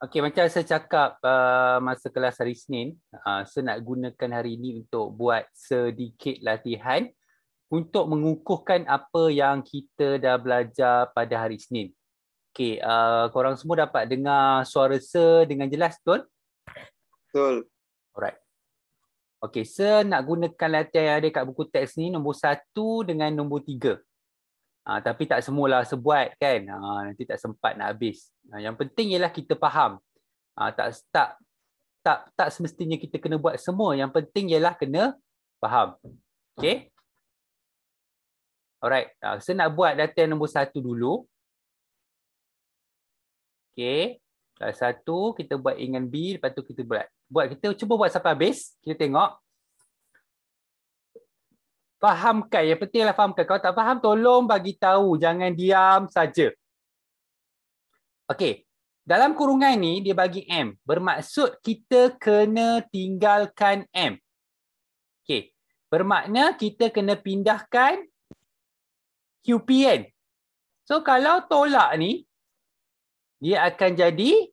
Okey macam saya cakap uh, masa kelas hari Senin, uh, saya nak gunakan hari ini untuk buat sedikit latihan untuk mengukuhkan apa yang kita dah belajar pada hari Senin. Okey, uh, korang semua dapat dengar suara saya dengan jelas betul? Betul. Alright. Okey, saya nak gunakan latihan yang ada kat buku teks ni nombor satu dengan nombor tiga. Ha, tapi tak semualah sebuat kan. Ha, nanti tak sempat nak habis. Ha, yang penting ialah kita faham. Ha, tak, tak, tak, tak semestinya kita kena buat semua. Yang penting ialah kena faham. Okay. Alright. Ha, saya nak buat data yang nombor satu dulu. Okay. Kalau satu kita buat dengan B. Lepas tu kita buat. buat. Kita cuba buat sampai habis. Kita tengok fahamkan yang pentinglah fahamkan kalau tak faham tolong bagi tahu jangan diam saja okey dalam kurungan ni dia bagi m bermaksud kita kena tinggalkan m okey bermakna kita kena pindahkan qpn so kalau tolak ni dia akan jadi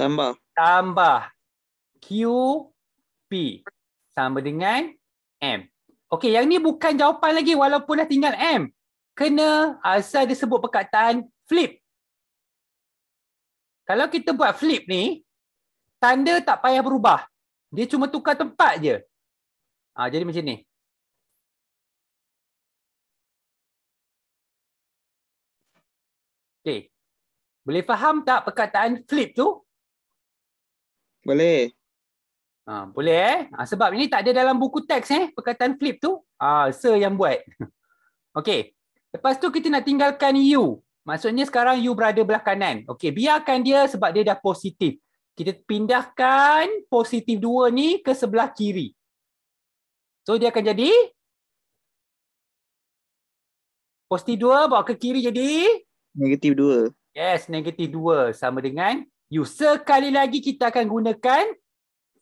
tambah tambah qp sama dengan M. Okey, yang ni bukan jawapan lagi walaupun dah tinggal M. Kena ah, asal dia sebut perkataan flip. Kalau kita buat flip ni, tanda tak payah berubah. Dia cuma tukar tempat je. Ha, jadi macam ni. Okey. Boleh faham tak perkataan flip tu? Boleh. Ha, boleh eh? Ha, sebab ini tak ada dalam buku teks eh perkataan flip tu. Ah, ha, sir yang buat. Okey. Lepas tu kita nak tinggalkan you. Maksudnya sekarang you berada belah kanan. Okey, biarkan dia sebab dia dah positif. Kita pindahkan positif dua ni ke sebelah kiri. So dia akan jadi positif dua bawa ke kiri jadi negatif dua. Yes, negatif dua sama dengan you. Sekali lagi kita akan gunakan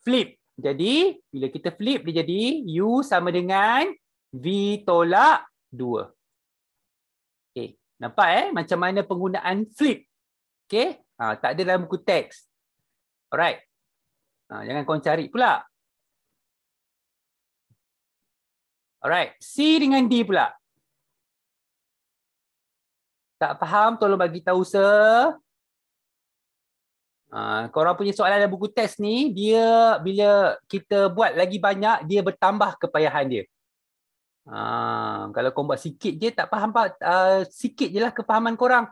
flip. Jadi bila kita flip dia jadi U sama dengan V tolak 2. Okay. Nampak eh macam mana penggunaan flip. Okay. Ha, tak ada dalam buku teks. Alright. Ha, jangan kau cari pula. Alright. C dengan D pula. Tak faham tolong bagi tahu sir. Uh, korang punya soalan dalam buku test ni, dia bila kita buat lagi banyak, dia bertambah kepayahan dia. Uh, kalau korang buat sikit je, tak faham pak. Uh, sikit je lah kepahaman korang.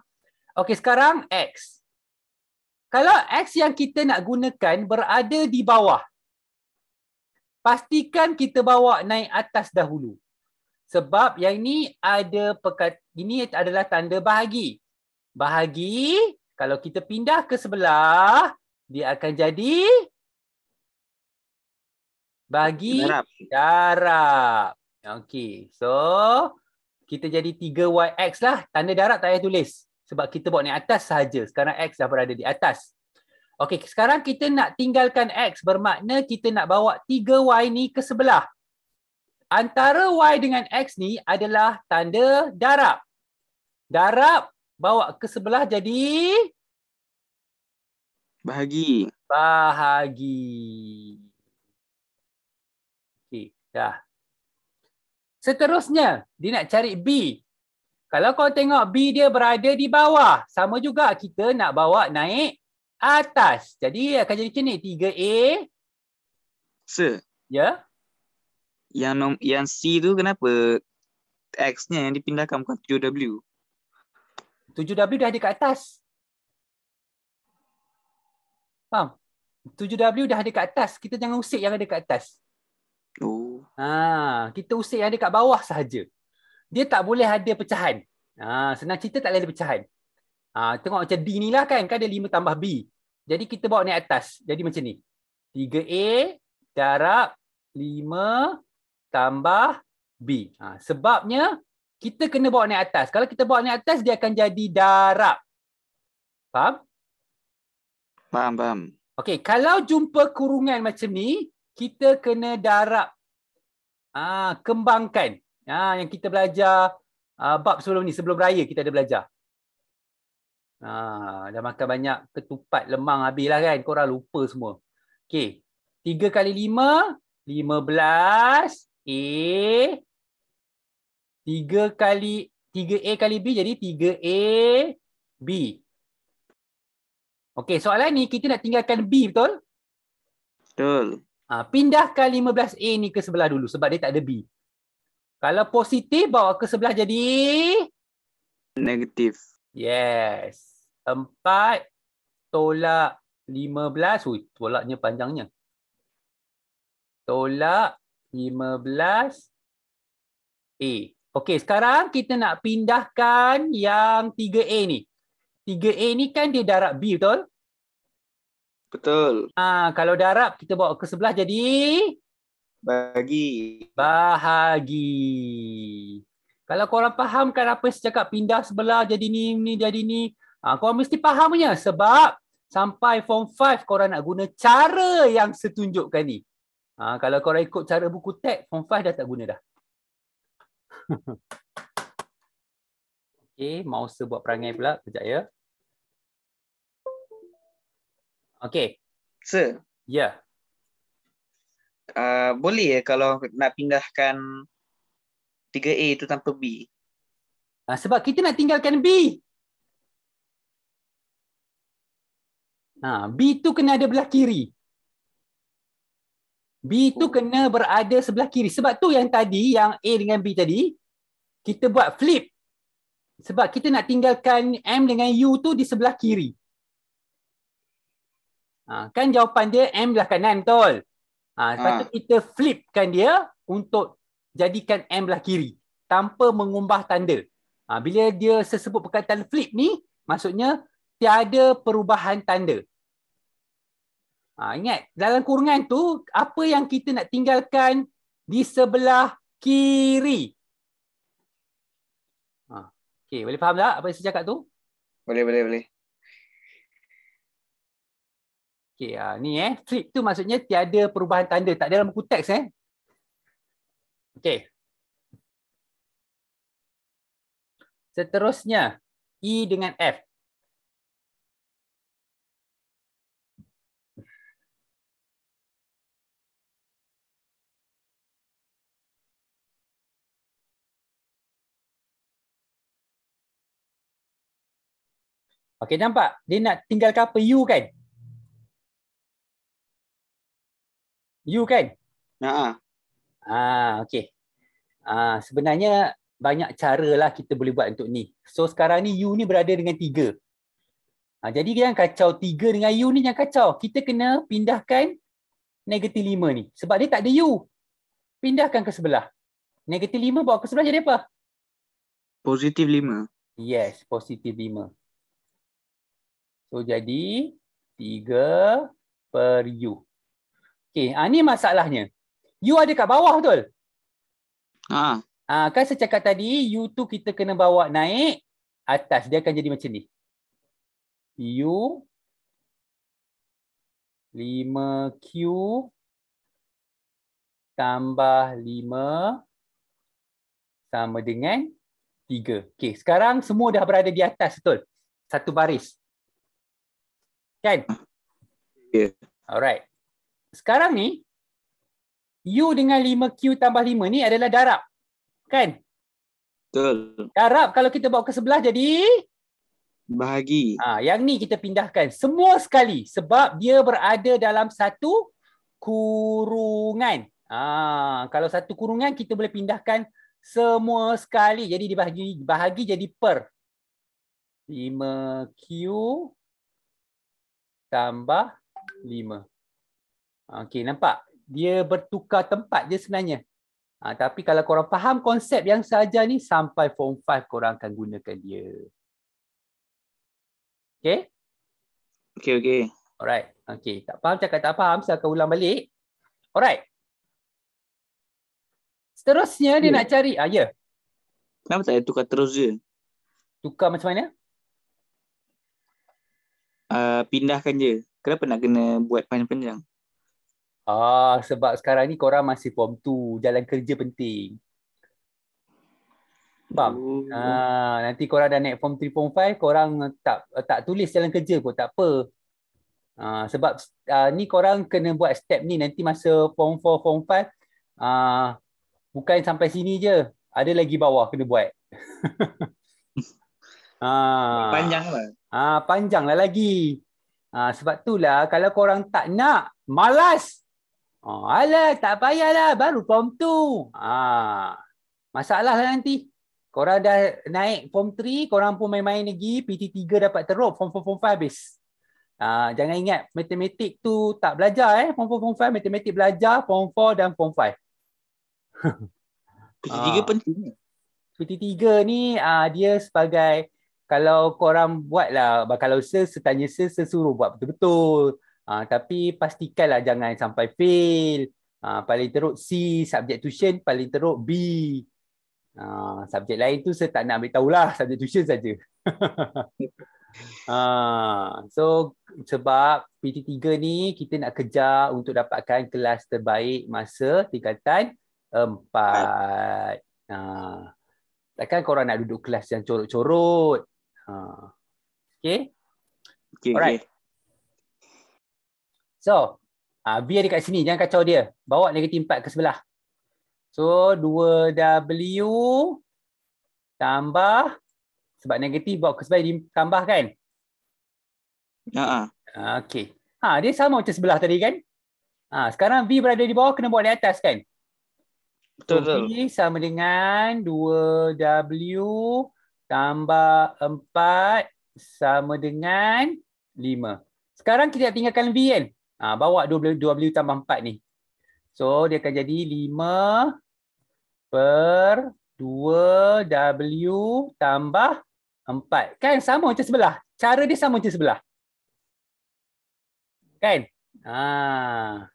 Okey, sekarang X. Kalau X yang kita nak gunakan berada di bawah, pastikan kita bawa naik atas dahulu. Sebab yang ini ada pekat, ini adalah tanda bahagi. Bahagi kalau kita pindah ke sebelah, dia akan jadi bagi darab. darab. Okey. So, kita jadi 3YX lah. Tanda darab tak payah tulis. Sebab kita buat ni atas saja. Sekarang X dah berada di atas. Okay, Sekarang kita nak tinggalkan X. Bermakna kita nak bawa 3Y ni ke sebelah. Antara Y dengan X ni adalah tanda darab. Darab bawa ke sebelah jadi bahagi bahagi okey dah seterusnya dia nak cari b kalau kau tengok b dia berada di bawah sama juga kita nak bawa naik atas jadi akan jadi macam ni 3a se ya yang yang c tu kenapa x-nya yang dipindahkan bukan 7w 7W dah ada kat atas. Faham? 7W dah ada kat atas. Kita jangan usik yang ada kat atas. Oh. Ha, kita usik yang ada kat bawah sahaja. Dia tak boleh ada pecahan. Ha, senang cerita tak boleh ada pecahan. Ha, tengok macam D ni lah kan. Kan ada 5 tambah B. Jadi kita bawa naik atas. Jadi macam ni. 3A darab 5 tambah B. Ha, sebabnya kita kena bawa naik atas. Kalau kita bawa naik atas, dia akan jadi darab. Faham? Faham, faham. Okey, kalau jumpa kurungan macam ni, kita kena darab. Ah, kembangkan. Ah, yang kita belajar ah, bab sebelum ni, sebelum raya kita ada belajar. Ah, dah makan banyak ketupat lemang habislah kan. Korang lupa semua. Okey. 3 kali 5, 15. A, 3 kali 3A kali B jadi 3 b. Okey, soalan ni kita nak tinggalkan B betul? Betul. Ha, pindahkan 15A ni ke sebelah dulu sebab dia tak ada B. Kalau positif bawa ke sebelah jadi? Negatif. Yes. 4 tolak 15. Ui, tolaknya panjangnya. Tolak 15A. Okey, sekarang kita nak pindahkan yang 3A ni. 3A ni kan dia darab B betul? Betul. Ah, ha, kalau darab kita bawa ke sebelah jadi Bahagi. Bahagi. Kalau korang orang fahamkan apa saya cakap pindah sebelah jadi ni ni jadi ni, ah ha, kau mesti fahamnya sebab sampai form 5 korang nak guna cara yang setunjukkan ni. Ah ha, kalau korang ikut cara buku teks form 5 dah tak guna dah. Okey, mouse buat perangai pula kejap ya. Okey. Sir. Ya. Yeah. Uh, boleh ya kalau nak pindahkan 3A itu tanpa B? Uh, sebab kita nak tinggalkan B. Ha, B itu kena ada belah kiri. B itu oh. kena berada sebelah kiri. Sebab tu yang tadi, yang A dengan B tadi, kita buat flip sebab kita nak tinggalkan M dengan U tu di sebelah kiri. Ha, kan jawapan dia M belah kanan betul? Ha, sebab ha. kita flipkan dia untuk jadikan M belah kiri tanpa mengubah tanda. Ha, bila dia sesebut perkataan flip ni maksudnya tiada perubahan tanda. Ha, ingat dalam kurungan tu apa yang kita nak tinggalkan di sebelah kiri Okey, boleh faham tak apa yang saya cakap tu? Boleh, boleh, boleh. Okey, ah, ni eh. Flip tu maksudnya tiada perubahan tanda. Tak ada dalam buku teks eh. Okey. Seterusnya, E dengan F. Okey nampak? Dia nak tinggalkan apa? u kan? U kan? Ya. Ah, okey. Ah, sebenarnya banyak cara lah kita boleh buat untuk ni. So sekarang ni u ni berada dengan tiga. Ah, jadi yang kacau tiga dengan u ni yang kacau. Kita kena pindahkan negatif lima ni. Sebab dia tak ada u. Pindahkan ke sebelah. Negatif lima bawa ke sebelah jadi apa? Positif lima. Yes, positif lima. So jadi 3 per U. Okay, ha, ni masalahnya. U ada kat bawah betul? Ha. Ha, kan saya tadi U tu kita kena bawa naik atas. Dia akan jadi macam ni. U 5Q tambah 5 sama dengan 3. Okay, sekarang semua dah berada di atas betul? Satu baris. Kan? Yeah. Alright. Sekarang ni, U dengan 5Q tambah 5 ni adalah darab. Kan? Betul. Darab kalau kita bawa ke sebelah jadi? Bahagi. Ha, yang ni kita pindahkan semua sekali. Sebab dia berada dalam satu kurungan. Ha, kalau satu kurungan, kita boleh pindahkan semua sekali. Jadi dibahagi bahagi jadi per. 5Q tambah 5. Ah, okey, nampak? Dia bertukar tempat je sebenarnya. Ha, tapi kalau korang faham konsep yang sahaja ni, sampai form 5 korang akan gunakan dia. Okey? Okey, okey. Alright. Okey, tak faham cakap tak faham, saya akan ulang balik. Alright. Seterusnya dia ya. nak cari, ah, ya. Yeah. Kenapa tak ada tukar terus je? Tukar macam mana? uh, pindahkan je. Kenapa nak kena buat panjang-panjang? Ah, sebab sekarang ni korang masih form 2, jalan kerja penting. Faham? Uh. Ah, nanti korang dah naik form 3, form 5, korang tak tak tulis jalan kerja pun tak apa. Ah, sebab ah, ni korang kena buat step ni nanti masa form 4, form 5, ah, bukan sampai sini je. Ada lagi bawah kena buat. ah. Panjang lah. Ah panjanglah lagi. Ha, sebab itulah kalau korang tak nak, malas. oh alah, tak payahlah. Baru form 2. ah masalahlah lah nanti. Korang dah naik form 3, korang pun main-main lagi. PT3 dapat teruk. Form 4, form 5 habis. ah jangan ingat matematik tu tak belajar. Eh. Form 4, form 5. Matematik belajar form 4 dan form 5. PT3 ah. penting. PT3 ni ah dia sebagai kalau korang buatlah bakal usaha setanya sesuruh buat betul-betul. Ha, tapi pastikanlah jangan sampai fail. Ha, paling teruk C, subjek tuition. Paling teruk B. Ha, subjek lain tu saya tak nak ambil tahulah. Subjek tuition saja. ha, so sebab PT3 ni kita nak kejar untuk dapatkan kelas terbaik masa tingkatan 4. Ha. Takkan korang nak duduk kelas yang corot-corot. Ha. Okay. Okay. Alright. Okay. So, uh, ha, B ada kat sini. Jangan kacau dia. Bawa negatif 4 ke sebelah. So, 2W tambah sebab negatif bawa ke sebelah ditambah kan? Ya. Uh -huh. Okay. Ha, dia sama macam sebelah tadi kan? Ha, sekarang V berada di bawah, kena buat di atas kan? Betul. So, v sama dengan 2W tambah 4 sama dengan 5. Sekarang kita tinggalkan V kan? Ha, bawa 2W tambah 4 ni. So dia akan jadi 5 per 2W tambah 4. Kan sama macam sebelah. Cara dia sama macam sebelah. Kan? Ha.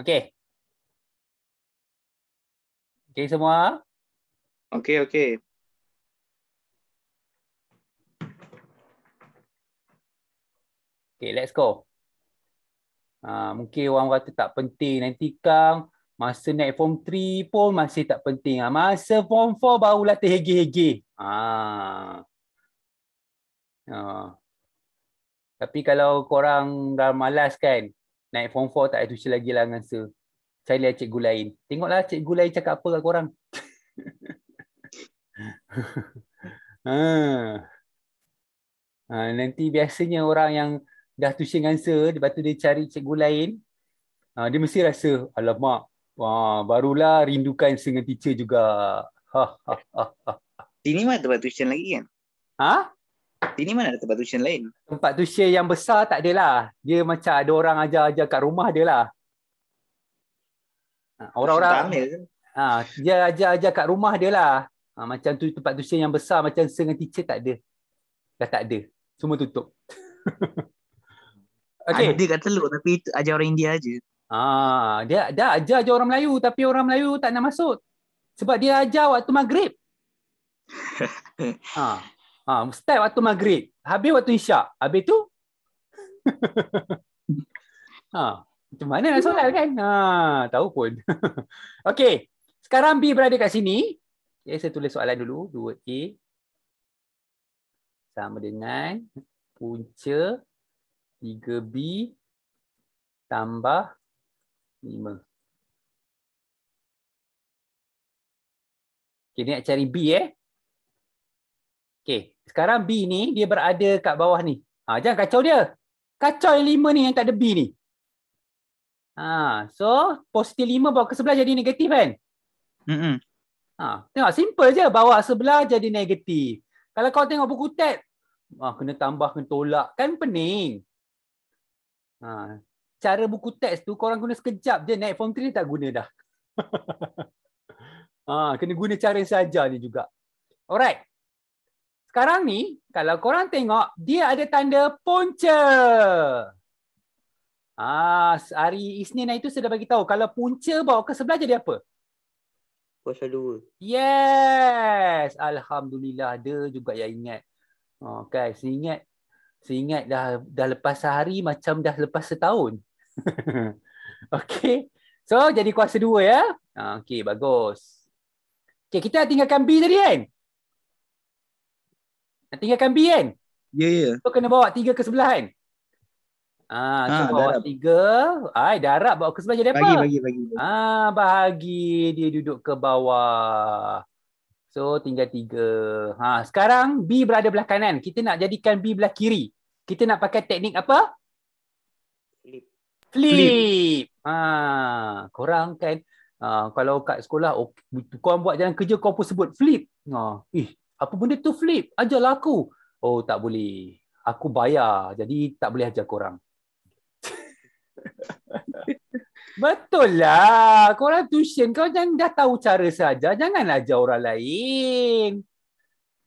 Okay. Okay semua. Okay, okay. Okay, let's go. Ha, mungkin orang kata tak penting nanti kang. Masa naik form 3 pun masih tak penting. Ha, masa form 4 barulah terhege-hege. Ha. Ah. Ha. Tapi kalau korang dah malas kan, naik form 4 tak ada tuition lagi lah dengan sir. Carilah cikgu lain. Tengoklah cikgu lain cakap apa kat korang. ha. Ha, nanti biasanya orang yang dah tuition answer lepas tu dia cari cikgu lain uh, dia mesti rasa alamak wah barulah rindukan dengan teacher juga ha, ha, ha, sini mana tempat tuition lagi kan ha sini mana ada tempat tuition lain tempat tuition yang besar tak ada lah dia macam ada orang ajar-ajar kat rumah dia lah ah, orang-orang ha, dia ajar-ajar kat rumah dia lah ha, macam tu tempat tuition yang besar macam dengan teacher tak ada dah tak ada semua tutup Okay. Ada kat Teluk tapi itu ajar orang India aje. Ah, dia dia ajar je orang Melayu tapi orang Melayu tak nak masuk. Sebab dia ajar waktu maghrib. ha. ha. Step waktu maghrib. Habis waktu isyak. Habis tu. ha. Macam mana nak solat kan? Ha. Tahu pun. okay. Sekarang B berada kat sini. Okay, saya tulis soalan dulu. 2A. Sama dengan punca 3B tambah 5. Okey, ni nak cari B eh. Okay, sekarang B ni dia berada kat bawah ni. Ha, jangan kacau dia. Kacau yang 5 ni yang tak ada B ni. Ha, so positif 5 bawa ke sebelah jadi negatif kan? Mm -hmm. ha, tengok, simple je. Bawa sebelah jadi negatif. Kalau kau tengok buku tab, ha, kena tambah, kena tolak. Kan pening. Ha. Cara buku teks tu korang guna sekejap je naik form 3 tak guna dah. ha, kena guna cara yang saya ni juga. Alright. Sekarang ni, kalau korang tengok, dia ada tanda punca. Ah, hari Isnin itu saya dah bagi tahu kalau punca bawa ke sebelah jadi apa? Kuasa dua. Yes, alhamdulillah ada juga yang ingat. Oh, guys, ingat Ingat dah dah lepas sehari macam dah lepas setahun. okay. So jadi kuasa dua ya. Ha, okay bagus. Okay kita tinggalkan B tadi kan? Nak tinggalkan B kan? Ya yeah, ya. Yeah. So kena bawa tiga ke sebelah kan? Ah, ha, so ha, bawa darab. tiga. Ai darab bawa ke sebelah jadi apa? Bagi bagi bagi. Ah bagi dia duduk ke bawah. So tinggal tiga. Ha, sekarang B berada belah kanan. Kita nak jadikan B belah kiri. Kita nak pakai teknik apa? Flip. Flip. Ha, korang kan uh, kalau kat sekolah okay, korang buat jalan kerja Kau pun sebut flip. Ha, eh, apa benda tu flip? Ajarlah aku. Oh, tak boleh. Aku bayar. Jadi tak boleh ajar korang. Betul lah. Korang tuition, kau jangan dah tahu cara saja. Jangan ajar orang lain.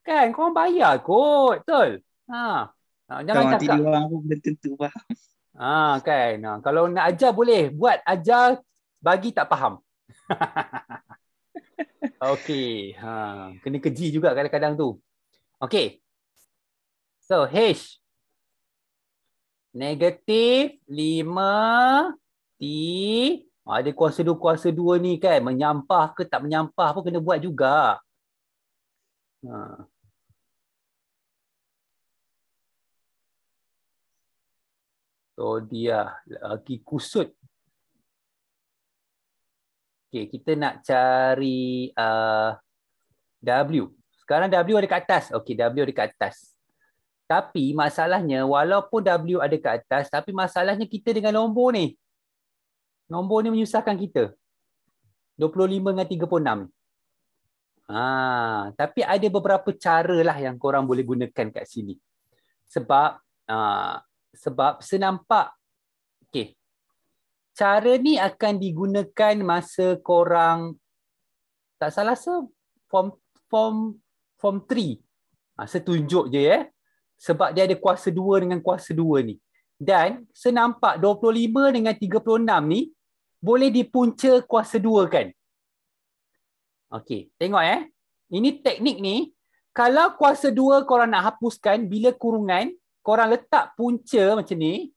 Kan? Korang bayar kot. Betul? Ha. ha jangan kau cakap. Kau nanti diorang pun tentu faham. Ha, kan? Nah, ha, Kalau nak ajar boleh. Buat ajar bagi tak faham. okay. Ha. Kena keji juga kadang-kadang tu. Okay. So, H. Negatif lima 5 mati ada ah, kuasa dua kuasa dua ni kan menyampah ke tak menyampah pun kena buat juga ha. so dia lagi kusut Okay, kita nak cari uh, w sekarang w ada kat atas okay w ada kat atas tapi masalahnya walaupun w ada kat atas tapi masalahnya kita dengan nombor ni Nombor ni menyusahkan kita. 25 dengan 36. Ha, tapi ada beberapa cara lah yang korang boleh gunakan kat sini. Sebab ha, sebab senampak. Okay. Cara ni akan digunakan masa korang tak salah se form form form 3. Ha, saya tunjuk je ya. Eh. Sebab dia ada kuasa 2 dengan kuasa 2 ni. Dan senampak 25 dengan 36 ni boleh dipunca kuasa dua kan? Okey, tengok eh. Ini teknik ni, kalau kuasa dua korang nak hapuskan bila kurungan, korang letak punca macam ni.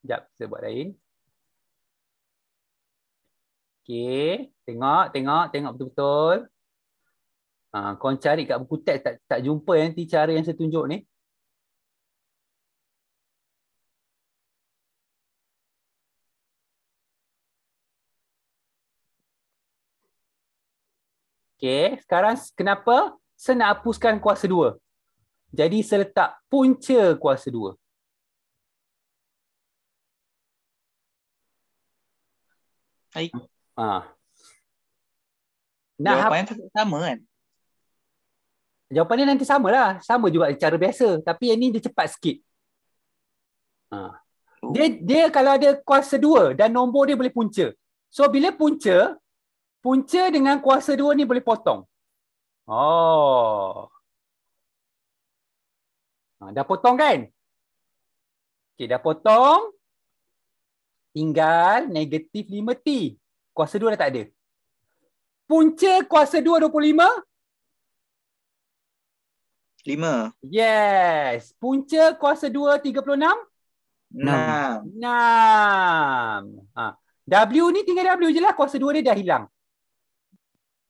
Jap saya buat lain. Okey, tengok, tengok, tengok betul-betul. Ha, korang cari kat buku teks tak, tak jumpa nanti cara yang saya tunjuk ni. Okay, sekarang kenapa? Saya nak hapuskan kuasa dua. Jadi saya letak punca kuasa dua. Baik. Ha. Nak Jawapan hap- yang sama kan? Jawapan ni nanti samalah. Sama juga cara biasa. Tapi yang ni dia cepat sikit. Ha. Dia, dia kalau ada kuasa dua dan nombor dia boleh punca. So bila punca, punca dengan kuasa dua ni boleh potong. Oh. Ha, dah potong kan? Okey, dah potong. Tinggal negatif 5T. Kuasa dua dah tak ada. Punca kuasa dua 25? 5. Yes. Punca kuasa dua 36? 6. 6. Ha. W ni tinggal W je lah. Kuasa dua dia dah hilang.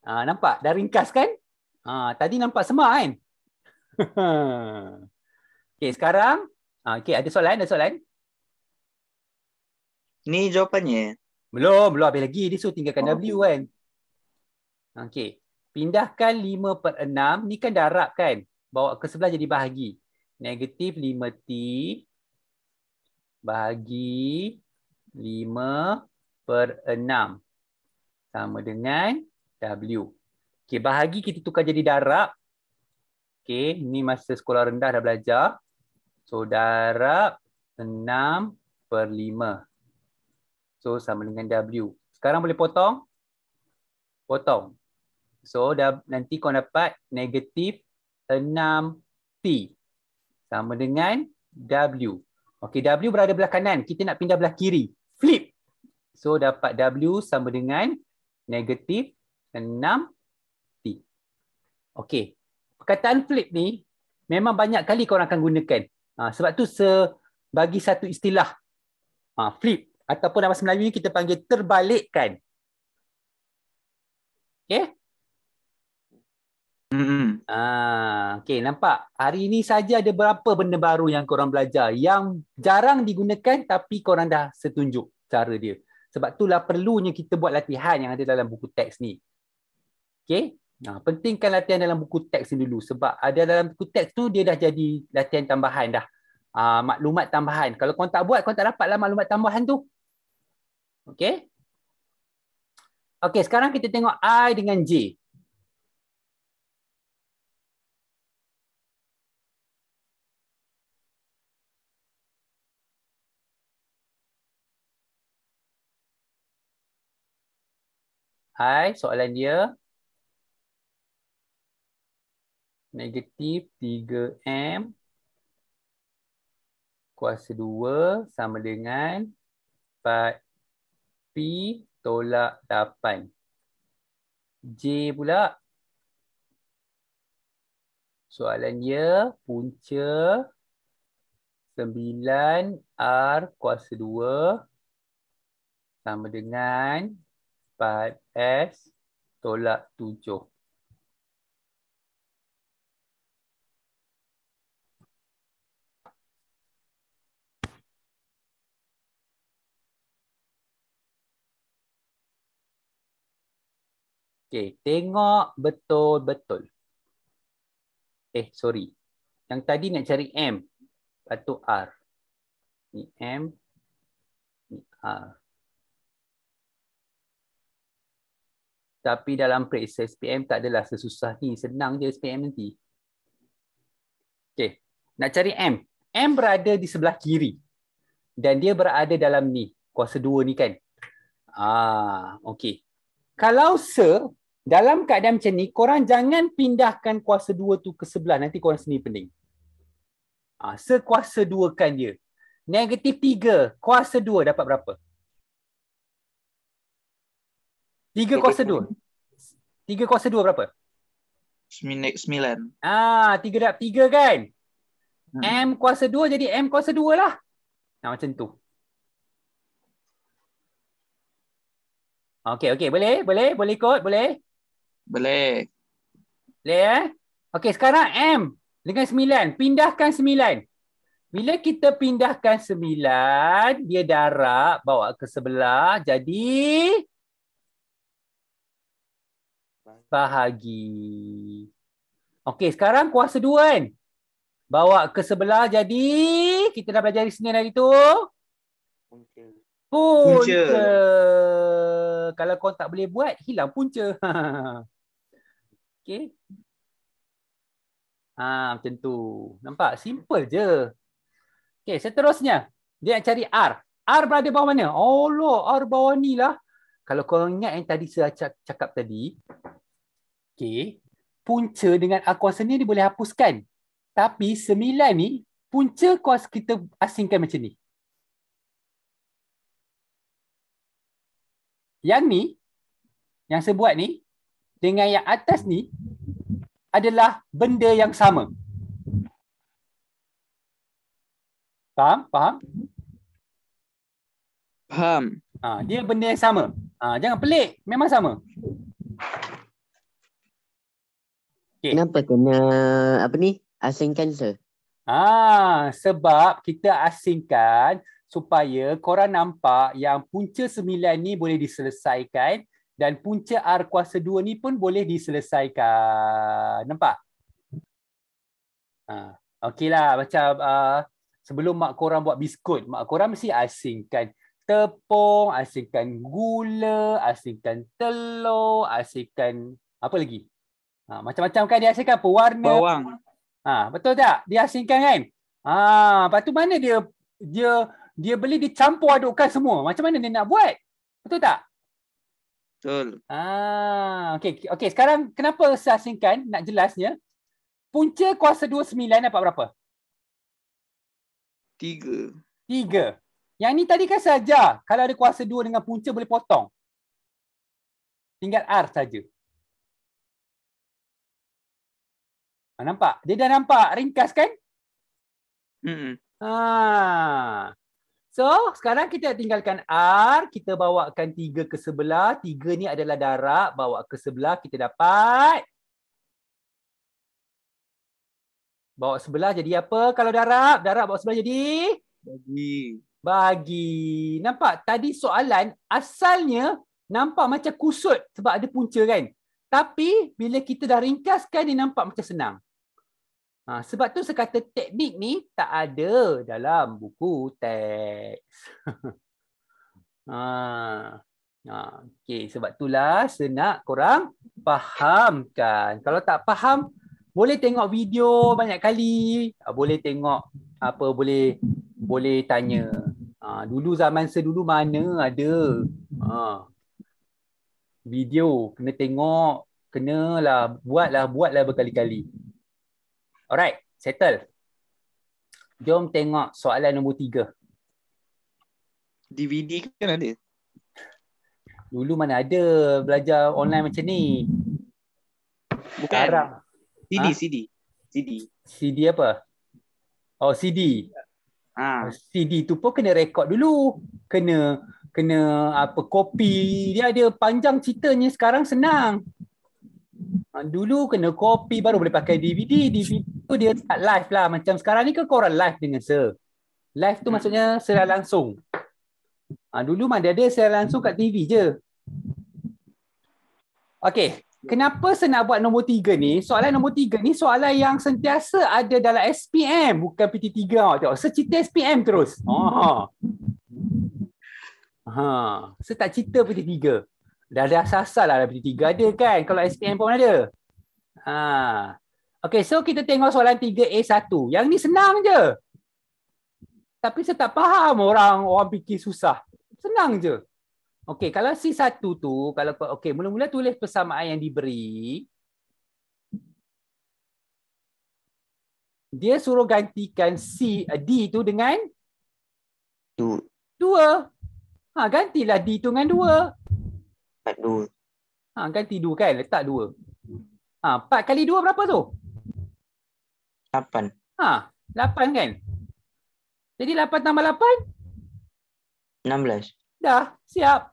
Ha, nampak? Dah ringkas kan? Ha, tadi nampak semak kan? okay, sekarang. Ha, ah, okay, ada soalan? Ada soalan? Ni jawapannya. Belum, belum habis lagi. Dia suruh tinggalkan oh. W kan? Okay. Pindahkan 5 per 6. Ni kan darab kan? Bawa ke sebelah jadi bahagi. Negatif 5T bahagi 5 per 6. Sama dengan 5. W. Okey, bahagi kita tukar jadi darab. Okey, ni masa sekolah rendah dah belajar. So darab 6 per 5. So sama dengan W. Sekarang boleh potong? Potong. So dah, nanti kau dapat negatif 6T. Sama dengan W. Okey, W berada belah kanan. Kita nak pindah belah kiri. Flip. So dapat W sama dengan negatif 6 enam, T. Okey. Perkataan flip ni memang banyak kali korang akan gunakan. Ha, sebab tu sebagi satu istilah ha, flip ataupun dalam bahasa Melayu ni kita panggil terbalikkan. Okey? Mm-hmm. Ha, Okey, nampak? Hari ini saja ada berapa benda baru yang korang belajar yang jarang digunakan tapi korang dah setunjuk cara dia. Sebab itulah perlunya kita buat latihan yang ada dalam buku teks ni. Okay. Nah, pentingkan latihan dalam buku teks ni dulu sebab ada dalam buku teks tu dia dah jadi latihan tambahan dah. Uh, maklumat tambahan. Kalau kau tak buat, kau tak dapatlah maklumat tambahan tu. Okay. Okay, sekarang kita tengok I dengan J. Hai, soalan dia negatif 3M kuasa 2 sama dengan 4P tolak 8. J pula. Soalan dia punca 9R kuasa 2 sama dengan 4S tolak 7. Okay, tengok betul-betul. Eh, sorry. Yang tadi nak cari M. Batu R. Ni M. Ni R. Tapi dalam periksa SPM tak adalah sesusah ni. Senang je SPM nanti. Okay. Nak cari M. M berada di sebelah kiri. Dan dia berada dalam ni. Kuasa dua ni kan. Ah, Okay. Kalau se dalam keadaan macam ni, korang jangan pindahkan kuasa dua tu ke sebelah. Nanti korang sendiri pening. Ha, sekuasa kan dia. Negatif tiga, kuasa dua dapat berapa? Tiga kuasa dua. Tiga kuasa dua berapa? Sembilan. Ah, tiga dapat tiga kan? Hmm. M kuasa dua jadi M kuasa dua lah. Nah, macam tu. okay okey. Boleh? Boleh? Boleh ikut? Boleh? Boleh. Boleh eh? Okey, sekarang M dengan 9. Pindahkan 9. Bila kita pindahkan 9, dia darab bawa ke sebelah. Jadi... Bahagi. Okey, sekarang kuasa 2 kan? Bawa ke sebelah jadi... Kita dah belajar di sini hari tu. Punca. Punca. punca. Kalau kau tak boleh buat, hilang punca. Okay. Ha, macam tu. Nampak? Simple je. Okay, seterusnya. Dia nak cari R. R berada bawah mana? Oh, Lord, R bawah ni lah. Kalau kau ingat yang tadi saya cakap tadi. Okay. Punca dengan R kuasa ni, dia boleh hapuskan. Tapi 9 ni, punca kuasa kita asingkan macam ni. Yang ni, yang saya buat ni, dengan yang atas ni adalah benda yang sama. Faham? Faham? Faham. Ha, dia benda yang sama. Ha, jangan pelik. Memang sama. Okay. Kenapa kena apa ni? Asingkan sir. Ah, ha, sebab kita asingkan supaya korang nampak yang punca sembilan ni boleh diselesaikan dan punca R kuasa 2 ni pun boleh diselesaikan. Nampak? Ha. Okeylah macam uh, sebelum mak korang buat biskut, mak korang mesti asingkan tepung, asingkan gula, asingkan telur, asingkan apa lagi? Ha, macam-macam kan dia asingkan pewarna. Bawang. Ha, betul tak? Diasingkan kan? Ha, lepas tu mana dia dia dia beli dicampur adukkan semua. Macam mana dia nak buat? Betul tak? Betul. Ah, okey okey sekarang kenapa saya asingkan nak jelasnya? Punca kuasa 29 dapat berapa? 3. 3. Yang ni tadi kan saja kalau ada kuasa 2 dengan punca boleh potong. Tinggal R saja. Ah, nampak? Dia dah nampak ringkas kan? Hmm. Ah. So sekarang kita tinggalkan R, kita bawakan 3 ke sebelah. 3 ni adalah darab, bawa ke sebelah kita dapat. Bawa sebelah jadi apa kalau darab? Darab bawa sebelah jadi? Bagi. Bagi. Nampak tadi soalan asalnya nampak macam kusut sebab ada punca kan? Tapi bila kita dah ringkaskan dia nampak macam senang. Ha, sebab tu sekata teknik ni tak ada dalam buku teks. ha. Ha, okay. Sebab itulah senak korang fahamkan. Kalau tak faham, boleh tengok video banyak kali. Ha, boleh tengok apa boleh boleh tanya. Ha, dulu zaman sedulu mana ada ha, video. Kena tengok, kena lah buatlah, buatlah berkali-kali. Alright, settle. Jom tengok soalan nombor tiga. DVD kan ada? Dulu mana ada belajar online macam ni. Bukan. Arab. CD, ha? CD. CD. CD apa? Oh, CD. Ha. Oh, CD tu pun kena rekod dulu. Kena kena apa kopi. Dia ada panjang ceritanya sekarang senang. Ha, dulu kena kopi baru boleh pakai DVD. DVD tu dia tak live lah macam sekarang ni ke kau orang live dengan sir live tu hmm. maksudnya secara langsung ha, dulu mana dia ada secara langsung kat TV je Okay, kenapa saya nak buat nombor tiga ni? Soalan nombor tiga ni soalan yang sentiasa ada dalam SPM, bukan PT3. Tengok, tengok. saya cerita SPM terus. Oh. Ha. Saya ha, tak cerita PT3. Dah dah asas-asal lah PT3 ada kan? Kalau SPM pun ada. Ha. Okay, so kita tengok soalan 3A1. Yang ni senang je. Tapi saya tak faham orang orang fikir susah. Senang je. Okay, kalau C1 tu, kalau okay, mula-mula tulis persamaan yang diberi. Dia suruh gantikan C, eh, D tu dengan? dua. Ha, gantilah D tu dengan dua. 4, 2. Ha, ganti dua kan, letak dua. Ha, 4 kali dua berapa tu? Lapan. Ha, lapan kan? Jadi lapan tambah lapan? Enam belas. Dah, siap.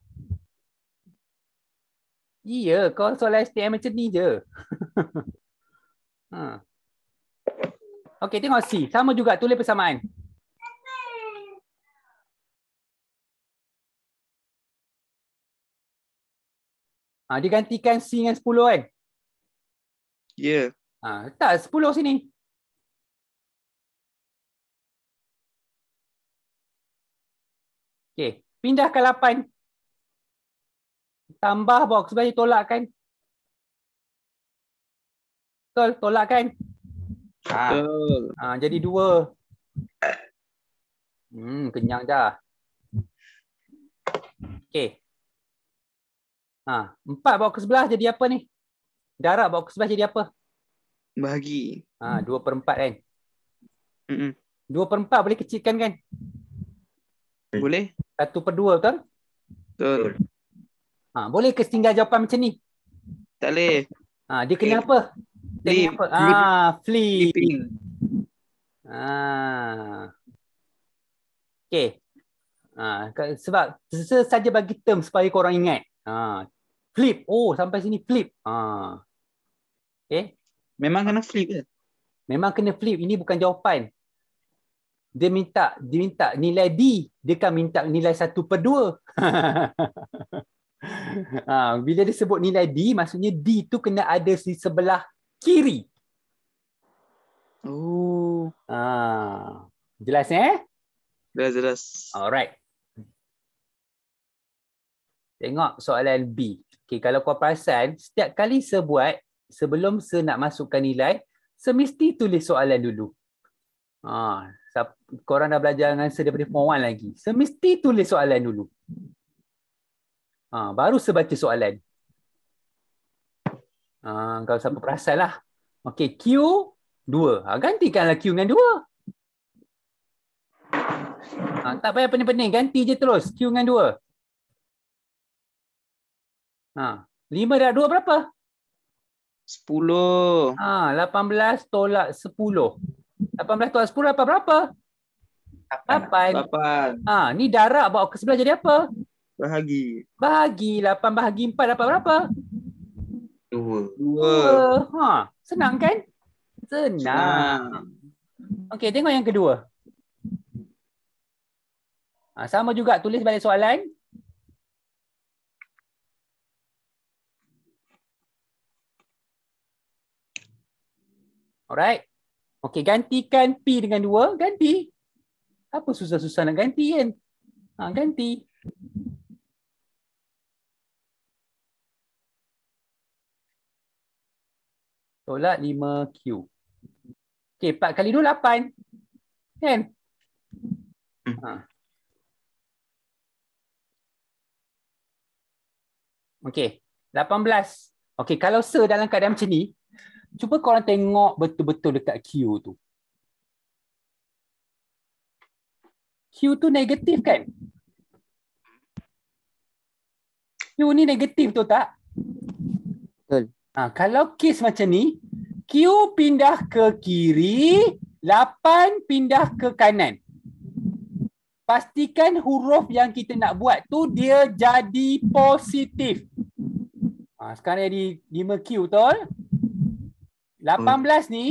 Iya, kau soal STM macam ni je. ha. Okey, tengok C. Sama juga, tulis persamaan. Ha, gantikan C dengan 10 kan? Ya. Yeah. Ha, tak, 10 sini. Okey, pindah ke 8. Tambah box bagi kan? Betul, tolakkan. Ah. Betul. Ha. Ha, jadi 2. Hmm, kenyang dah. Okey. Ha, 4 box sebelah jadi apa ni? Darab box sebelah jadi apa? Bahagi. Ha, 2/4 kan. Mm -mm. 2 per 4 boleh kecilkan kan? Eh. Boleh. Satu per dua betul? Betul. Ha, boleh ke tinggal jawapan macam ni? Tak boleh. Ha, dia kena okay. Eh, apa? Dia kena apa? Ha, flip. Flipping. Ah. Ha. Okay. Ha, sebab saja bagi term supaya korang ingat. Ha, flip. Oh, sampai sini flip. Ha. Okay. Memang kena flip ke? Memang kena flip. Ini bukan jawapan dia minta dia minta nilai D dia kan minta nilai 1 per 2 ha, ah, bila dia sebut nilai D maksudnya D tu kena ada di sebelah kiri Oh. Ha. Jelas eh? Jelas jelas. Alright. Tengok soalan B. Okey, kalau kau perasan, setiap kali sebuat sebelum se nak masukkan nilai, semesti tulis soalan dulu. Ha, korang dah belajar dengan saya daripada form 1 lagi. Semesti tulis soalan dulu. Ha, baru sebaca soalan. Ha, kalau sampai perasan lah. Okay, Q, 2. Ha, gantikanlah Q dengan 2. Ha, tak payah pening-pening. Ganti je terus. Q dengan 2. Ha, 5 dah 2 berapa? 10. Ha, 18 tolak 10. 18 tolak 10 dapat berapa? 8. 8. Ah, ni darab bawa ke sebelah jadi apa? Bahagi. Bahagi 8 bahagi 4 dapat berapa? 2. 2. Ha, senang kan? Senang. Okey, tengok yang kedua. Ha, sama juga tulis balik soalan. Alright. Okey, gantikan P dengan 2, ganti. Apa susah-susah nak ganti kan? Ha, ganti. Tolak 5Q. Okey, 4 kali 2, 8. Kan? Hmm. Ha. Okey, 18. Okey, kalau sir dalam keadaan macam ni, cuba korang tengok betul-betul dekat Q tu. Q tu negatif kan? Q ni negatif tu tak? Betul. Ha, kalau kes macam ni, Q pindah ke kiri, 8 pindah ke kanan. Pastikan huruf yang kita nak buat tu dia jadi positif. Ha, sekarang jadi 5Q tu? 18 hmm. ni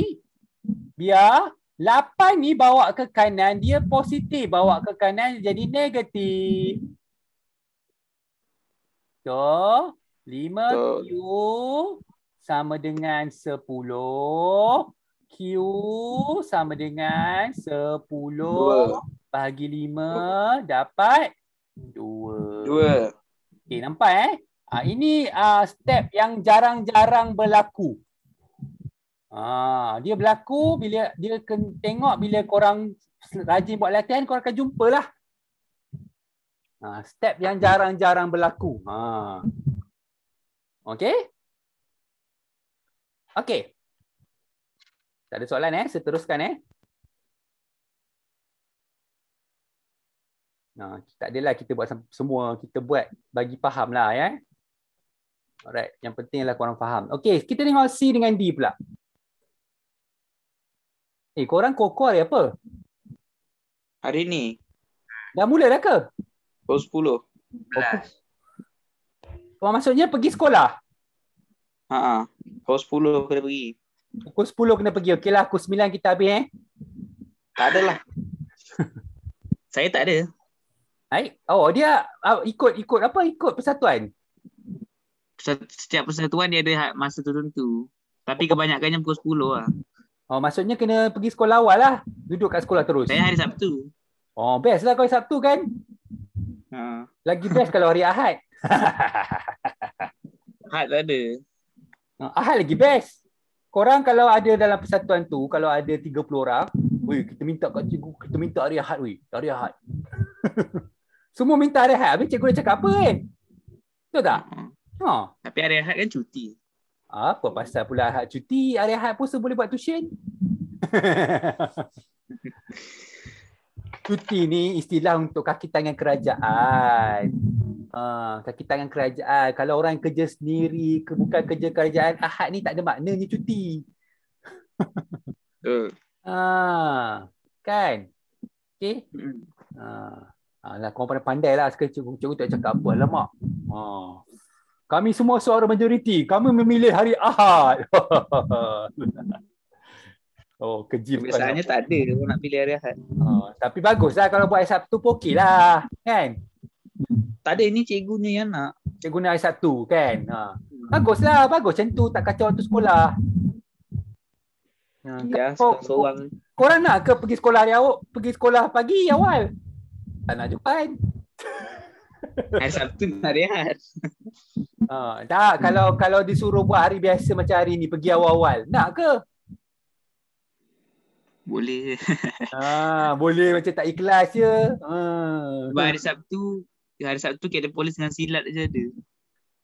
biar 8 ni bawa ke kanan dia positif bawa ke kanan jadi negatif. So 5Q sama dengan 10. Q sama dengan 10 bagi 5 dapat 2. 2. Okey nampak eh? Ah ini ah step yang jarang-jarang berlaku. Ah, dia berlaku bila dia tengok bila korang rajin buat latihan korang akan jumpalah. Ha, step yang jarang-jarang berlaku. Ha. Okey? Okey. Tak ada soalan eh, saya teruskan eh. Nah, ha, tak adalah kita buat semua kita buat bagi lah ya. Eh? Alright, yang pentinglah korang faham. Okay, kita tengok C dengan D pula. Eh, korang kokoh hari apa? Hari ni. Dah mula dah ke? Pukul 10. Pukul 10. Oh, maksudnya pergi sekolah? Ah, pukul 10 kena pergi Pukul 10 kena pergi, okeylah pukul 9 kita habis eh Tak adalah Saya tak ada Hai? Oh dia ah, ikut ikut apa? Ikut persatuan? Setiap persatuan dia ada masa tertentu Tapi kebanyakannya pukul 10 lah Oh, maksudnya kena pergi sekolah awal lah. Duduk kat sekolah terus. Saya hari Sabtu. Oh, best lah kau hari Sabtu kan? Uh. Lagi best kalau hari Ahad. Ahad tak ada. Oh, Ahad lagi best. Korang kalau ada dalam persatuan tu, kalau ada 30 orang, weh, kita minta kat cikgu, kita minta hari Ahad weh. Hari Ahad. Semua minta hari Ahad. Habis cikgu nak cakap apa kan? Eh? Betul tak? Ha. ha. Tapi hari Ahad kan cuti apa pasal pula hak cuti hari Ahad pun boleh buat tuition cuti ni istilah untuk kaki tangan kerajaan ha, kaki tangan kerajaan kalau orang kerja sendiri ke bukan kerja kerajaan Ahad ni tak ada maknanya cuti ha, kan okay hmm. ha. Alah, korang pandai-pandai lah sekarang cikgu, cikgu tak cakap apa. Alamak. Ha kami semua suara majoriti kami memilih hari Ahad oh keji biasanya tak ada orang nak pilih hari Ahad oh, tapi baguslah kalau buat hari Sabtu pun okay lah kan tak ada ni cikgu yang nak cikgu ni hari Sabtu kan ha. Hmm. baguslah bagus macam tak kacau tu sekolah Ya, ha, kau, seorang. korang nak ke pergi sekolah hari awak? Pergi sekolah pagi awal? Tak nak jumpa kan? Hari Sabtu hari Ahad. Uh, tak kalau kalau disuruh buat hari biasa macam hari ni pergi awal-awal. Nak ke? Boleh. Ah, boleh macam tak ikhlas je. Ha. Sebab hari Sabtu, hari Sabtu kita polis dengan silat je ada.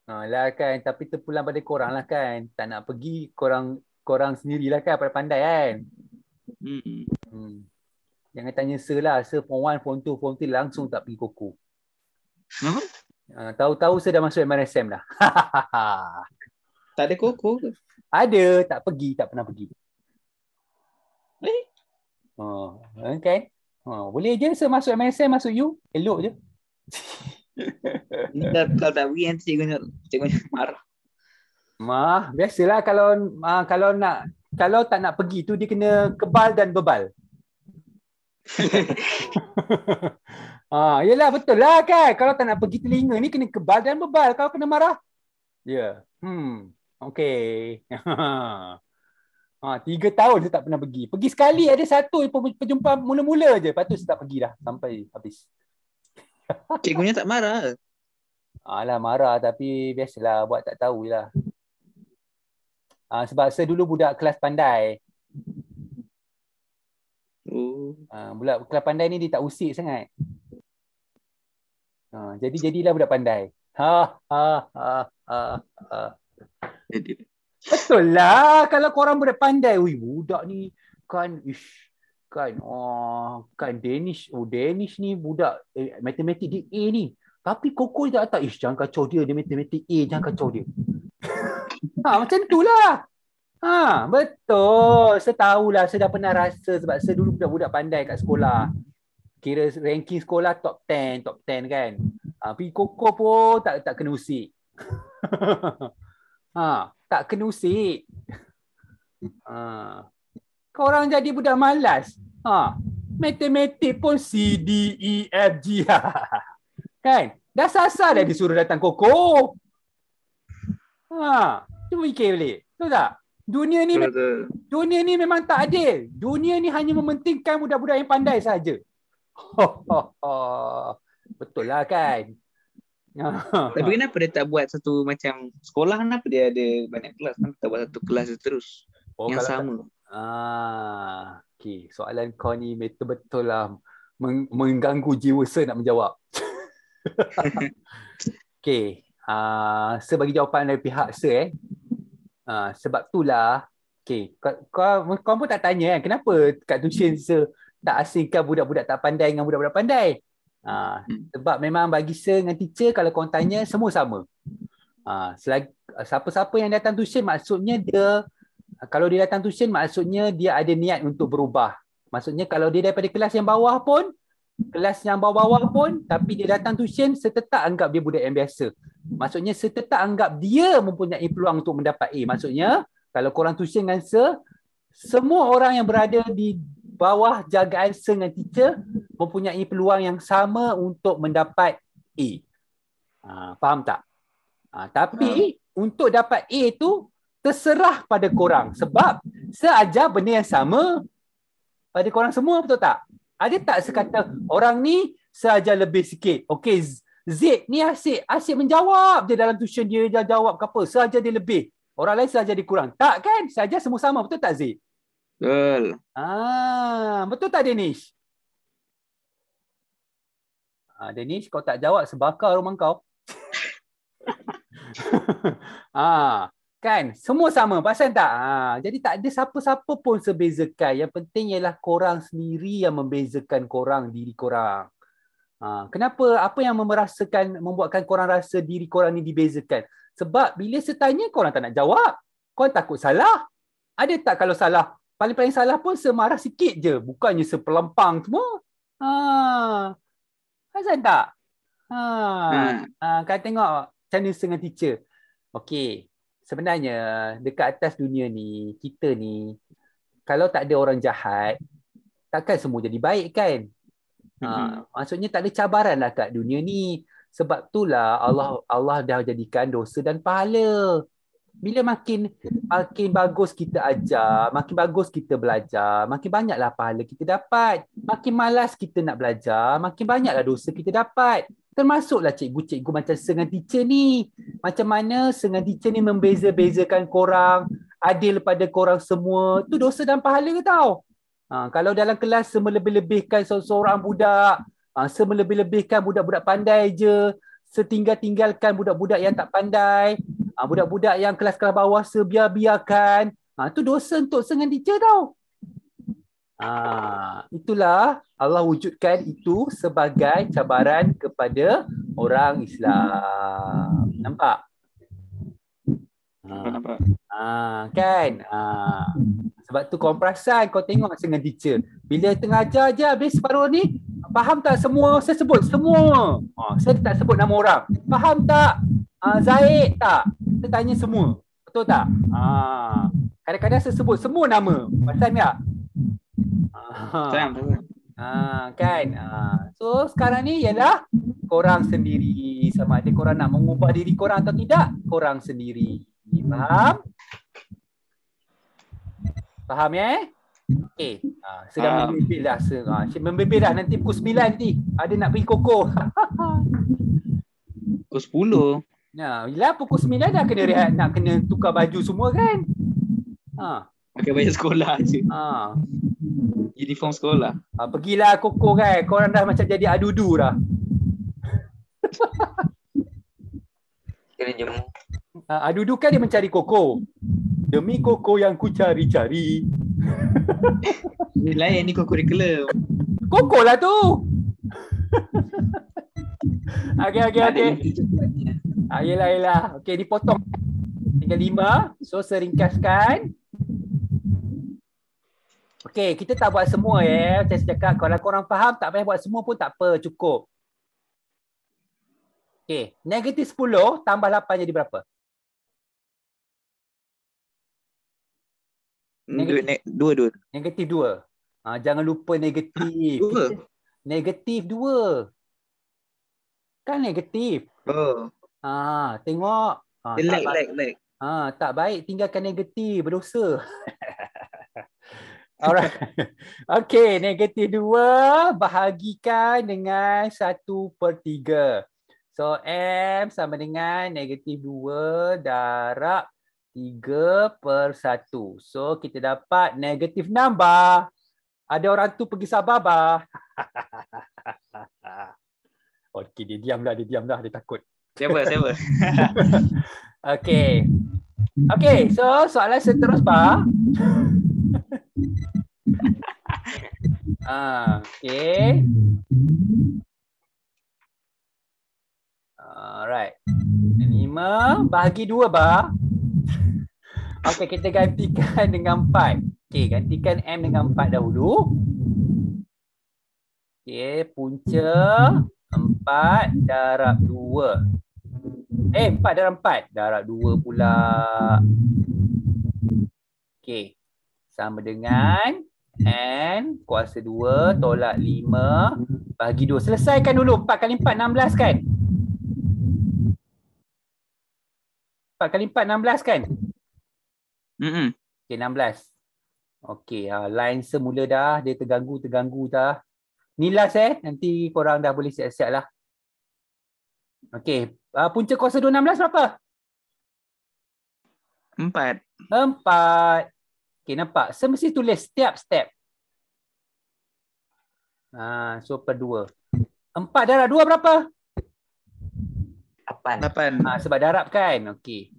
Ha, lah kan. Tapi terpulang pada korang lah kan. Tak nak pergi, korang korang sendirilah kan pada pandai kan. Hmm. hmm. Jangan tanya sir lah. Sir form 1, form 2, form 3 langsung tak pergi koko. Kenapa? Uh, tahu-tahu saya dah masuk MRSM dah. tak ada koko ke? Ada, tak pergi, tak pernah pergi. Boleh? Oh, okay. Eh, uh, oh, boleh je saya masuk MRSM, masuk you. Elok je. kalau tak pergi nanti cikgu cikgu marah. Mah, biasalah kalau uh, kalau nak kalau tak nak pergi tu dia kena kebal dan bebal ha, yelah betul lah kan. Kalau tak nak pergi telinga ni kena kebal dan bebal. Kalau kena marah. Ya. Yeah. Hmm. Okay. ha, ah, tiga tahun saya tak pernah pergi. Pergi sekali ada satu perjumpaan mula-mula je. Lepas tu tak pergi dah sampai habis. Cikgunya tak marah lah marah tapi biasalah buat tak tahu lah. Ha, ah, sebab saya dulu budak kelas pandai. Oh. Ah, budak kelas pandai ni dia tak usik sangat. Ah, jadi jadilah budak pandai. Ha ha ha ha. ha. Betul lah kalau kau orang budak pandai, ui budak ni kan ish kan oh kan Danish oh Danish ni budak eh, matematik dia A ni. Tapi Koko tak tak ish jangan kacau dia dia matematik A jangan kacau dia. ha macam itulah. Ha, betul. Saya lah saya dah pernah rasa sebab saya dulu budak-budak pandai kat sekolah. Kira ranking sekolah top 10, top 10 kan. Ha, pergi koko pun tak tak kena usik. ha, tak kena usik. Ha. Kau orang jadi budak malas. Ha. Matematik pun C D E F G. kan? Dah sasar dah disuruh datang koko. Ha, cuba fikir balik. Tahu tak? Dunia ni me- dunia ni memang tak adil. Dunia ni hanya mementingkan budak-budak yang pandai saja. Betul lah kan. Tapi kenapa dia tak buat satu macam sekolah kenapa dia ada banyak kelas Kan tak buat satu kelas terus oh, yang sama. Ah, okay. Soalan kau ni betul-betul lah meng- mengganggu jiwa saya nak menjawab. okay. Ah, uh, saya bagi jawapan dari pihak saya eh. Uh, sebab itulah okay, kau, kau, kau pun tak tanya kan kenapa kat tuition se tak asingkan budak-budak tak pandai dengan budak-budak pandai uh, sebab memang bagi se dengan teacher kalau kau tanya semua sama uh, siapa-siapa yang datang tuition maksudnya dia kalau dia datang tuition maksudnya dia ada niat untuk berubah maksudnya kalau dia daripada kelas yang bawah pun kelas yang bawah-bawah pun tapi dia datang tuition setetak anggap dia budak yang biasa. Maksudnya setetak anggap dia mempunyai peluang untuk mendapat A. Maksudnya kalau korang tuition dengan sir, semua orang yang berada di bawah jagaan sir dengan teacher mempunyai peluang yang sama untuk mendapat A. Ha, faham tak? Ha, tapi ha. untuk dapat A tu terserah pada korang sebab seajar benda yang sama pada korang semua betul tak? Ada tak sekata orang ni sahaja lebih sikit. Okey, Z ni asyik, asyik menjawab dia dalam tuition dia dia jawab ke apa? Saja dia lebih. Orang lain saja dia kurang. Tak kan? sahaja semua sama betul tak Z? Betul. Ah, betul tak Denish? Ah, Denish kau tak jawab sebakar rumah kau. ah, Kan? Semua sama. Pasal tak? Ha. Jadi tak ada siapa-siapa pun sebezakan. Yang penting ialah korang sendiri yang membezakan korang, diri korang. Ha. Kenapa? Apa yang merasakan, membuatkan korang rasa diri korang ni dibezakan? Sebab bila saya tanya, korang tak nak jawab. Korang takut salah. Ada tak kalau salah? Paling-paling salah pun semarah sikit je. Bukannya sepelampang semua. Ha. Pasal tak? Ha. Hmm. ha. Kan tengok channel Sengah Teacher. Okey sebenarnya dekat atas dunia ni kita ni kalau tak ada orang jahat takkan semua jadi baik kan ha, mm-hmm. maksudnya tak ada cabaran lah kat dunia ni sebab itulah Allah mm-hmm. Allah dah jadikan dosa dan pahala bila makin makin bagus kita ajar makin bagus kita belajar makin banyaklah pahala kita dapat makin malas kita nak belajar makin banyaklah dosa kita dapat Termasuklah cikgu-cikgu macam sengah teacher ni. Macam mana sengah teacher ni membeza-bezakan korang. Adil pada korang semua. Itu dosa dan pahala ke tau? Ha, kalau dalam kelas semelebih-lebihkan seorang budak. Ha, semelebih-lebihkan budak-budak pandai je. Setinggal-tinggalkan budak-budak yang tak pandai. Ha, budak-budak yang kelas-kelas bawah sebiar-biarkan. Itu ha, dosa untuk sengah teacher tau. Ha, itulah Allah wujudkan itu sebagai cabaran kepada orang Islam. Nampak? Ha, Nampak. Ha, kan? Ha. Sebab tu kau perasan, kau tengok dengan teacher. Bila tengah ajar je habis separuh ni, faham tak semua saya sebut? Semua. Ha, saya tak sebut nama orang. Faham tak? Ha, Zahid tak? Saya tanya semua. Betul tak? Ha. Kadang-kadang saya sebut semua nama. Pasal tak? Sayang Ah, kan. Ah. So sekarang ni ialah korang sendiri sama ada korang nak mengubah diri korang atau tidak, korang sendiri. Faham? Faham ya? Eh? Okey. Ah, sedang uh, membebel dah. Ah, membebel dah ah, lah nanti pukul 9 nanti. Ada nak pergi koko. pukul 10. Nah, bila pukul 9 dah kena rehat, nak kena tukar baju semua kan? Ha. Ah. Pakai baju sekolah je. Ha. Ah uniform sekolah. Ha, pergilah koko kan. Kau orang dah macam jadi adudu dah. Kena jemu. Ha, adudu kan dia mencari koko. Demi koko yang ku cari-cari. Ini lain ni koko reklam. Koko lah tu. okay, okay, okay. Ayolah ayolah. yelah. Okay, dipotong. Tinggal lima. So, seringkaskan. Okay, kita tak buat semua ya. Eh. saya cakap, kalau korang faham, tak payah buat semua pun tak apa. Cukup. Okay, negatif 10 tambah 8 jadi berapa? Dua, dua. Negatif 2. Ha, jangan lupa negatif. Dua. negatif 2. Kan negatif. Oh. Ah, ha, tengok. Ha, tak lag, lag, lag. Ah, tak baik tinggalkan negatif, berdosa. Alright. Okay, negatif dua bahagikan dengan satu per tiga. So, M sama dengan negatif dua darab tiga per satu. So, kita dapat negatif nambah. Ada orang tu pergi sabar, bah. Okay, dia diamlah, dia diam lah, dia takut. Siapa, siapa? okay. Okay, so soalan seterus, bah. Ah, okay. Alright. Lima bahagi dua bar. Okay, kita gantikan dengan empat. Okay, gantikan M dengan empat dahulu. Okay, punca empat darab dua. Eh, empat darab empat. Darab dua pula. Okay, sama dengan And kuasa 2 tolak 5 bagi 2. Selesaikan dulu 4 kali 4 16 kan? 4 kali 4 16 kan? Mm -mm. Okay 16. Okay uh, ah, line semula dah. Dia terganggu-terganggu dah. Ni last eh. Nanti korang dah boleh siap-siap lah. Okay. Uh, ah, punca kuasa 2 16 berapa? 4. 4. Okay, nampak? Saya mesti tulis setiap step. Ha, so, per dua. Empat darab dua berapa? Lapan. Lapan. Ha, sebab darab kan? Okay.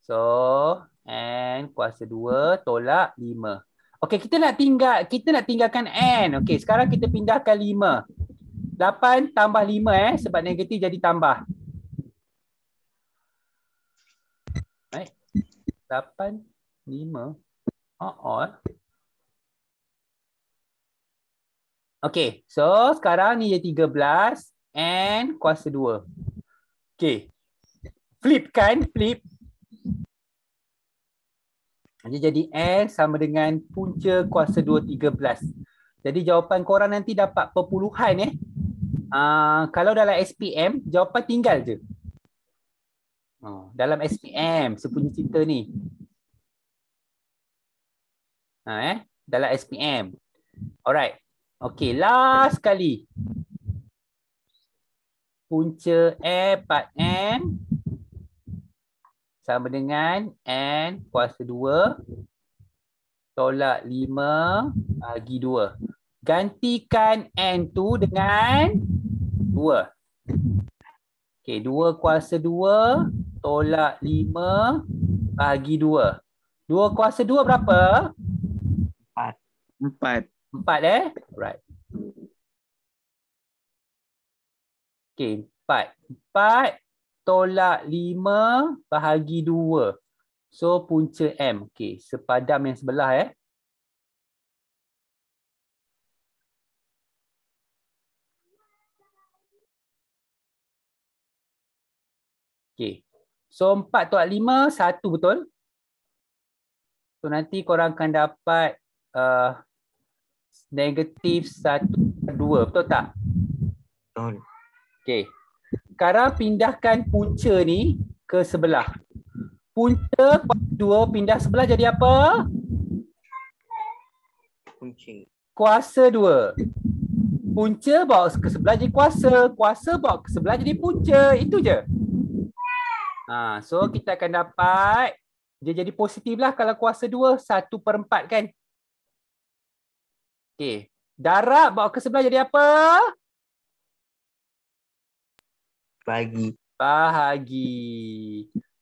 So, N kuasa dua tolak lima. Okay, kita nak tinggal kita nak tinggalkan N. Okay, sekarang kita pindahkan lima. Lapan tambah lima eh. Sebab negatif jadi tambah. Lapan, lima. Oh, Okay, so sekarang ni dia 13 and kuasa 2. Okay, flip kan, flip. Dia jadi n sama dengan punca kuasa 2, 13. Jadi jawapan korang nanti dapat perpuluhan eh. Uh, kalau dalam SPM, jawapan tinggal je. Uh, dalam SPM, sepunya cinta ni ha, eh dalam SPM. Alright. Okay, last kali. Punca A part N sama dengan N kuasa 2 tolak 5 bagi 2. Gantikan N tu dengan 2. Okay, 2 kuasa 2 tolak 5 bagi 2. 2 kuasa 2 berapa? Empat. Empat eh? Right. Okay, empat. Empat tolak lima bahagi dua. So punca M. Okay, sepadam yang sebelah eh. Okay. So 4 tolak 5, 1 betul? So nanti korang akan dapat uh, negatif 1 2 betul tak? Betul. Okey. Sekarang pindahkan punca ni ke sebelah. Punca 2 pindah sebelah jadi apa? Punca. Kuasa 2. Punca bawa ke sebelah jadi kuasa, kuasa bawa ke sebelah jadi punca. Itu je. Ha, so kita akan dapat dia jadi positif lah kalau kuasa 2 1 per 4 kan Okey. Darab bawa ke sebelah jadi apa? Bagi. Bahagi.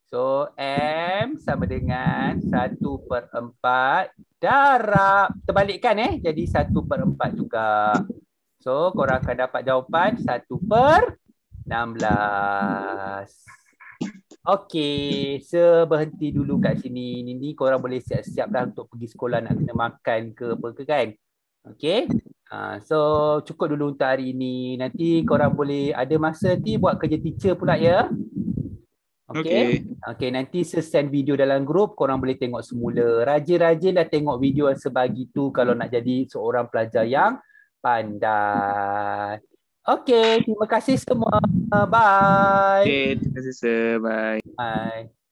So M sama dengan 1 per 4 darab. Terbalikkan eh. Jadi 1 per 4 juga. So korang akan dapat jawapan 1 per 16. Okey, seberhenti so, dulu kat sini. Nini korang boleh siap-siap dah untuk pergi sekolah nak kena makan ke apa ke kan. Okay. Uh, ha, so cukup dulu untuk hari ini. Nanti korang boleh ada masa nanti buat kerja teacher pula ya. Okay. okay. Okay. Nanti sesend video dalam grup korang boleh tengok semula. Rajin-rajin dah tengok video yang sebagi tu kalau nak jadi seorang pelajar yang pandai. Okay. Terima kasih semua. Bye. Okay. Terima kasih semua. Bye. Bye.